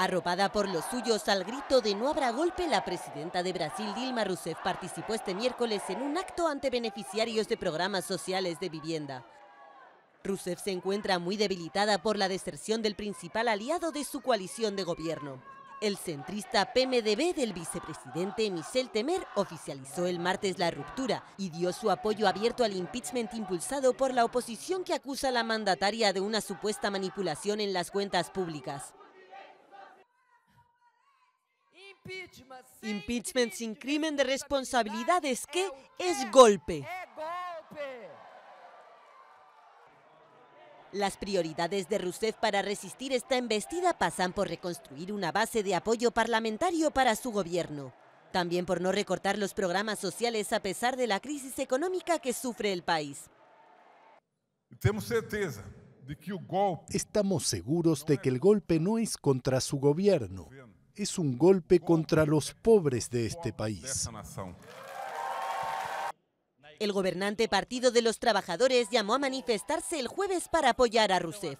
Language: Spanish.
Arropada por los suyos al grito de no habrá golpe, la presidenta de Brasil, Dilma Rousseff, participó este miércoles en un acto ante beneficiarios de programas sociales de vivienda. Rousseff se encuentra muy debilitada por la deserción del principal aliado de su coalición de gobierno. El centrista PMDB del vicepresidente Michel Temer oficializó el martes la ruptura y dio su apoyo abierto al impeachment impulsado por la oposición que acusa a la mandataria de una supuesta manipulación en las cuentas públicas. Impeachment sin crimen de responsabilidad es que es golpe. Las prioridades de Rousseff para resistir esta embestida pasan por reconstruir una base de apoyo parlamentario para su gobierno. También por no recortar los programas sociales a pesar de la crisis económica que sufre el país. Estamos seguros de que el golpe no es contra su gobierno, es un golpe contra los pobres de este país. El gobernante Partido de los Trabajadores llamó a manifestarse el jueves para apoyar a Rousseff.